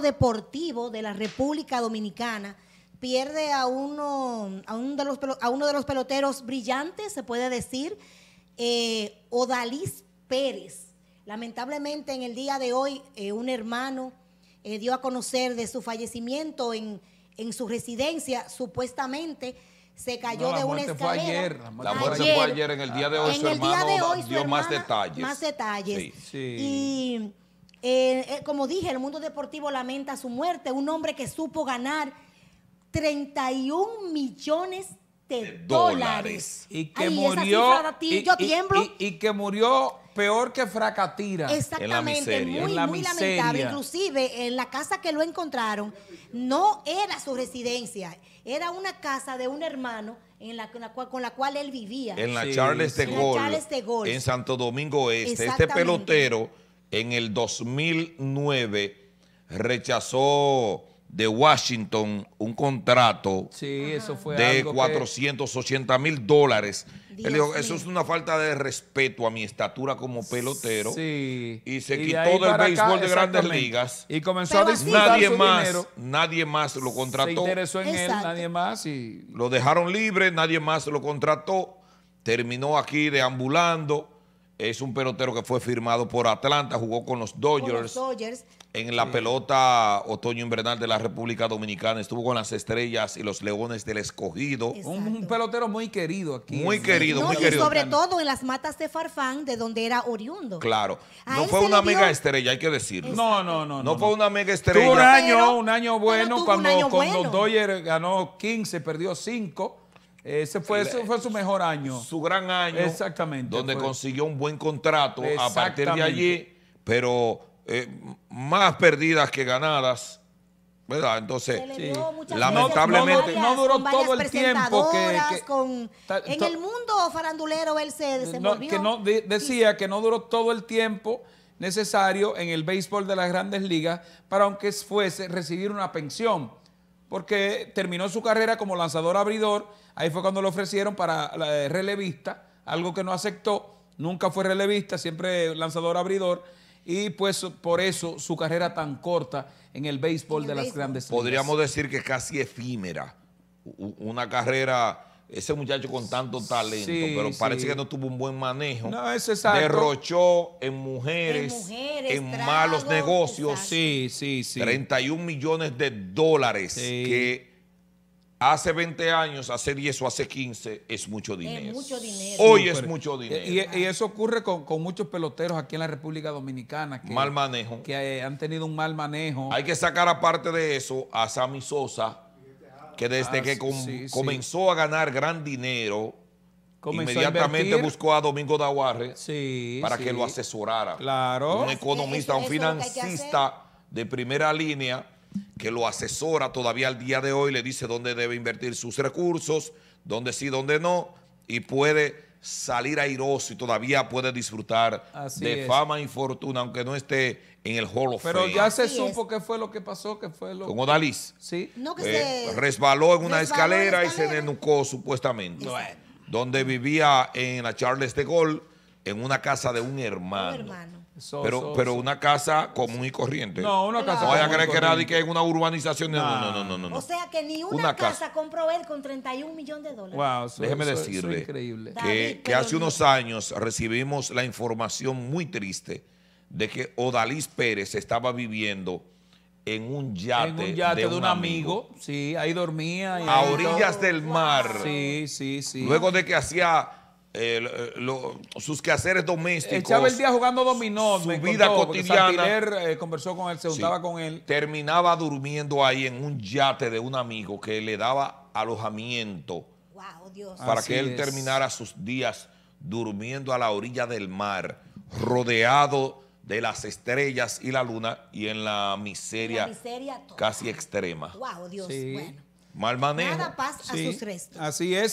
deportivo de la República Dominicana pierde a uno, a uno, de, los, a uno de los peloteros brillantes, se puede decir, eh, Odalis Pérez. Lamentablemente en el día de hoy eh, un hermano eh, dio a conocer de su fallecimiento en, su residencia, supuestamente se cayó de un escalera. ayer, la muerte, fue ayer, en el día de hoy. su hermano dio más detalles. Más detalles. Y eh, eh, como dije, el mundo deportivo lamenta su muerte. Un hombre que supo ganar 31 millones de, dólares. Y que murió. y, que murió peor que fracatira. Exactamente, en la muy, lamentable. Inclusive en la casa que lo encontraron no era su residencia, era una casa de un hermano en la, con, la cual, con la cual él vivía. En la Charles de Gaulle. En Santo Domingo Este. Este pelotero en el 2009 rechazó de Washington un contrato de 480 mil dólares. Él dijo, eso es una falta de respeto a mi estatura como pelotero. Y se quitó del béisbol de grandes ligas. Y comenzó a disfrutar nadie más, Nadie más lo contrató. Se interesó en él, nadie más. Lo dejaron libre, nadie más lo contrató. Terminó aquí deambulando es un pelotero que fue firmado por Atlanta, jugó con los Dodgers. En la pelota otoño invernal de la República Dominicana estuvo con las Estrellas y los Leones del Escogido. Un, pelotero muy querido aquí. Muy querido, y sobre todo en las matas de Farfán, de donde era oriundo. Claro. no fue una mega estrella, hay que decirlo. No, no, no, no. fue una mega estrella. Tuvo un año, un año bueno, cuando, con los Dodgers ganó 15, perdió 5 ese fue, ese fue su mejor año. Su gran año. Exactamente. Donde consiguió un buen contrato a partir de allí, pero eh, más perdidas que ganadas. ¿Verdad? Entonces, lamentablemente no, duró todo el tiempo que, en el mundo farandulero él se que no, decía que no duró todo el tiempo necesario en el béisbol de las Grandes Ligas para aunque fuese recibir una pensión porque terminó su carrera como lanzador abridor, ahí fue cuando lo ofrecieron para eh, relevista, algo que no aceptó, nunca fue relevista, siempre lanzador abridor, y pues por eso su carrera tan corta en el béisbol de las grandes. Podríamos decir que casi efímera, una carrera ese muchacho con tanto talento, pero parece que no tuvo un buen manejo. No, es Derrochó en mujeres, en, malos negocios. Sí, sí, sí. 31 millones de dólares que hace 20 años, hace 10 o hace 15 es mucho dinero. Es mucho dinero. Hoy es mucho dinero. Y, eso ocurre con, muchos peloteros aquí en la República Dominicana. mal manejo. Que eh, han tenido un mal manejo. Hay que sacar aparte de eso a Sammy Sosa que desde que comenzó a ganar gran dinero, inmediatamente buscó a Domingo Daguarre para que lo asesorara. Un economista, un financista de primera línea que lo asesora todavía al día de hoy, le dice dónde debe invertir sus recursos, dónde sí, dónde no, y puede salir airoso y todavía puede disfrutar de fama y fortuna, aunque no esté en el Hall of Pero ya se supo qué fue lo que pasó, que fue lo Con Odalis. Sí. que eh, se... Resbaló en una escalera, y se denucó supuestamente. Donde vivía en la Charles de Gaulle, en una casa de un hermano. Un hermano pero, pero una casa común y corriente. No, una casa. No vaya a creer que nadie que en una urbanización. No. No, no, no, no, O sea que ni una, casa, compro compró él con 31 millones de dólares. Wow, Déjeme decirle Que, hace unos años recibimos la información muy triste de que Odalís Pérez estaba viviendo en un yate, en un yate de, un, amigo. Sí, ahí dormía. a orillas del mar. Sí, sí, sí. Luego de que hacía eh, eh, sus quehaceres domésticos. Echaba el día jugando dominó. Su vida cotidiana. Eh, conversó con él, se juntaba con él. Terminaba durmiendo ahí en un yate de un amigo que le daba alojamiento. Para que él terminara sus días durmiendo a la orilla del mar, rodeado de las estrellas y la luna y en la miseria, casi extrema. Mal manejo. Así es.